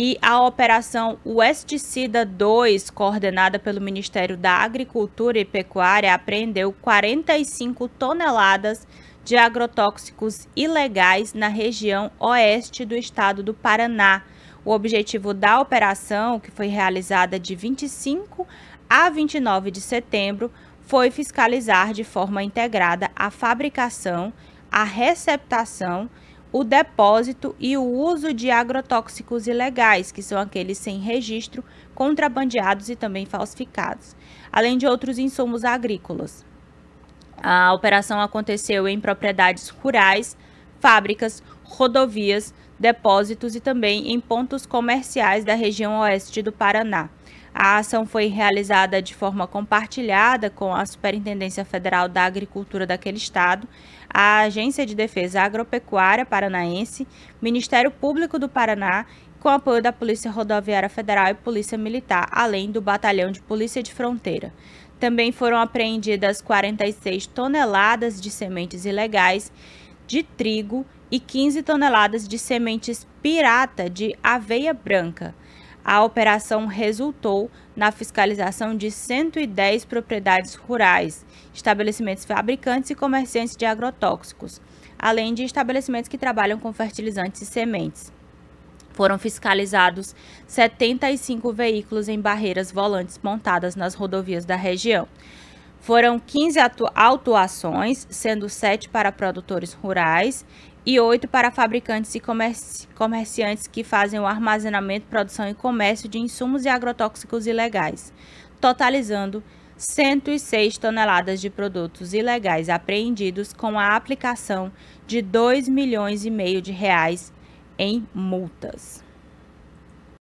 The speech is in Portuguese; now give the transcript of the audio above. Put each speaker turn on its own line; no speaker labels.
e a Operação Pesticida 2, coordenada pelo Ministério da Agricultura e Pecuária, apreendeu 45 toneladas de agrotóxicos ilegais na região oeste do estado do Paraná. O objetivo da operação, que foi realizada de 25 a 29 de setembro, foi fiscalizar de forma integrada a fabricação, a receptação, o depósito e o uso de agrotóxicos ilegais, que são aqueles sem registro, contrabandeados e também falsificados, além de outros insumos agrícolas. A operação aconteceu em propriedades rurais, fábricas, rodovias, depósitos e também em pontos comerciais da região oeste do Paraná. A ação foi realizada de forma compartilhada com a Superintendência Federal da Agricultura daquele estado, a Agência de Defesa Agropecuária Paranaense, Ministério Público do Paraná, com apoio da Polícia Rodoviária Federal e Polícia Militar, além do Batalhão de Polícia de Fronteira. Também foram apreendidas 46 toneladas de sementes ilegais de trigo e 15 toneladas de sementes pirata de aveia branca. A operação resultou na fiscalização de 110 propriedades rurais, estabelecimentos fabricantes e comerciantes de agrotóxicos, além de estabelecimentos que trabalham com fertilizantes e sementes. Foram fiscalizados 75 veículos em barreiras volantes montadas nas rodovias da região. Foram 15 autuações, sendo 7 para produtores rurais e 8 para fabricantes e comerci comerciantes que fazem o armazenamento, produção e comércio de insumos e agrotóxicos ilegais, totalizando 106 toneladas de produtos ilegais apreendidos com a aplicação de 2 milhões e meio de reais em multas.